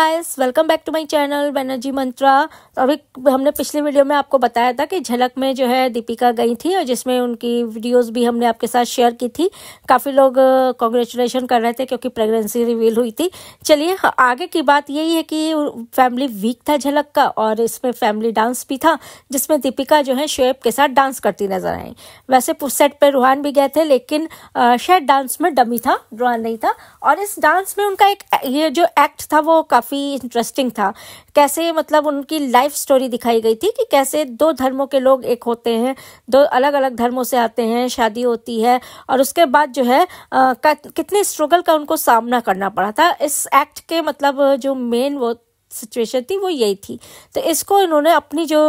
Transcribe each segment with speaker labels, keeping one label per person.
Speaker 1: guys welcome back to my channel Banerjee Mantra अभी हमने पिछले वीडियो में आपको बताया था कि झलक में जो है दीपिका गई थी और जिसमें उनकी वीडियोस भी हमने आपके साथ शेयर की थी काफ़ी लोग कॉन्ग्रेचुलेशन कर रहे थे क्योंकि प्रेगनेंसी रिवील हुई थी चलिए आगे की बात यही है कि फैमिली वीक था झलक का और इसमें फैमिली डांस भी था जिसमें दीपिका जो है शोएब के साथ डांस करती नजर आई वैसे सेट पर रूहान भी गए थे लेकिन शायद डांस में डमी था रूहान नहीं था और इस डांस में उनका एक ये जो एक्ट था वो काफ़ी काफ़ी इंटरेस्टिंग था कैसे मतलब उनकी लाइफ स्टोरी दिखाई गई थी कि कैसे दो धर्मों के लोग एक होते हैं दो अलग अलग धर्मों से आते हैं शादी होती है और उसके बाद जो है आ, कितने स्ट्रगल का उनको सामना करना पड़ा था इस एक्ट के मतलब जो मेन वो सिचुएशन थी वो यही थी तो इसको इन्होंने अपनी जो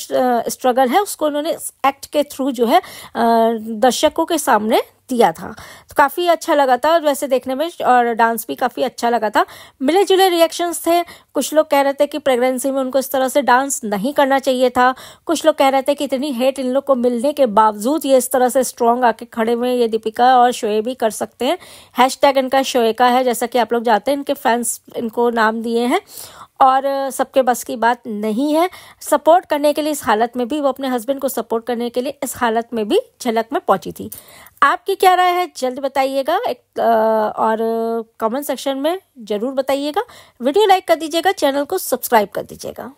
Speaker 1: स्ट्रगल है उसको इन्होंने एक्ट के थ्रू जो है दर्शकों के सामने दिया था तो काफ़ी अच्छा लगा था वैसे देखने में और डांस भी काफ़ी अच्छा लगा था मिले जुले रिएक्शंस थे कुछ लोग कह रहे थे कि प्रेगनेंसी में उनको इस तरह से डांस नहीं करना चाहिए था कुछ लोग कह रहे थे कि इतनी हेट इन लोग को मिलने के बावजूद ये इस तरह से स्ट्रांग आके खड़े हुए ये दीपिका और शोए भी कर सकते हैं हैश इनका शोए का है जैसा कि आप लोग जाते हैं इनके फैंस इनको नाम दिए हैं और सबके बस की बात नहीं है सपोर्ट करने के लिए इस हालत में भी वो अपने हस्बैंड को सपोर्ट करने के लिए इस हालत में भी झलक में पहुंची थी आपकी क्या राय है जल्द बताइएगा एक और कमेंट सेक्शन में ज़रूर बताइएगा वीडियो लाइक कर दीजिएगा चैनल को सब्सक्राइब कर दीजिएगा